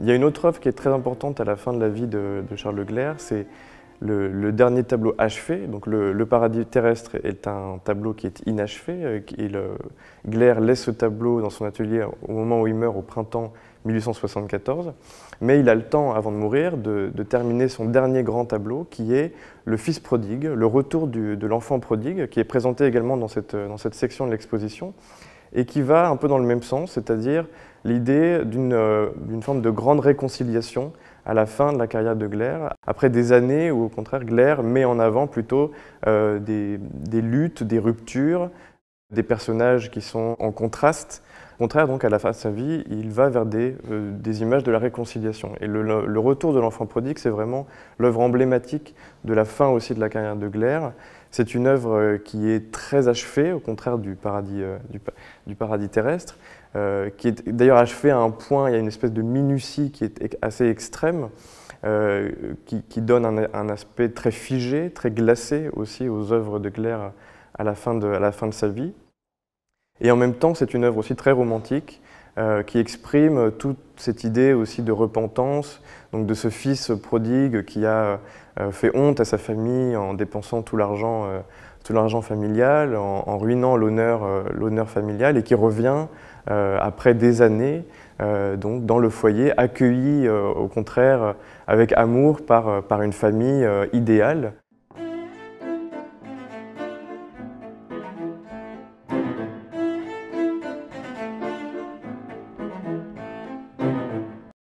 il y a une autre œuvre qui est très importante à la fin de la vie de, de Charles Leclerc, c'est le, dernier tableau achevé. Donc le, paradis terrestre est un tableau qui est inachevé. Euh, le, Glaire laisse ce tableau dans son atelier au moment où il meurt au printemps 1874. Mais il a le temps, avant de mourir, de, terminer son dernier grand tableau qui est Le Fils prodigue, le retour de l'enfant prodigue, qui est présenté également dans cette section de l'exposition et qui va un peu dans le même sens, c'est-à-dire l'idée euh, d'une forme de grande réconciliation à la fin de la carrière de Glaire, après des années où au contraire Glaire met en avant plutôt euh, des, luttes, des ruptures, des personnages qui sont en contraste. Au contraire, donc à la fin de sa vie, il va vers des, euh, images de la réconciliation. Et le, retour de l'enfant prodigue, c'est vraiment l'œuvre emblématique de la fin aussi de la carrière de Glaire. C'est une œuvre euh, qui est très achevée, au contraire du paradis, euh, terrestre, euh, qui est d'ailleurs achevée à un point, il y a une espèce de minutie qui est assez extrême, qui, donne un, aspect très figé, très glacé aussi aux œuvres de Claire à fin de, à la fin de sa vie. Et en même temps, c'est une œuvre aussi très romantique, euh, qui exprime toute cette idée aussi de repentance, donc de ce fils prodigue qui a euh, fait honte à sa famille en dépensant tout l'argent euh, tout l'argent familial, en, ruinant l'honneur l'honneur familial et qui revient après des années donc dans le foyer, accueilli au contraire avec amour par, par une famille idéale.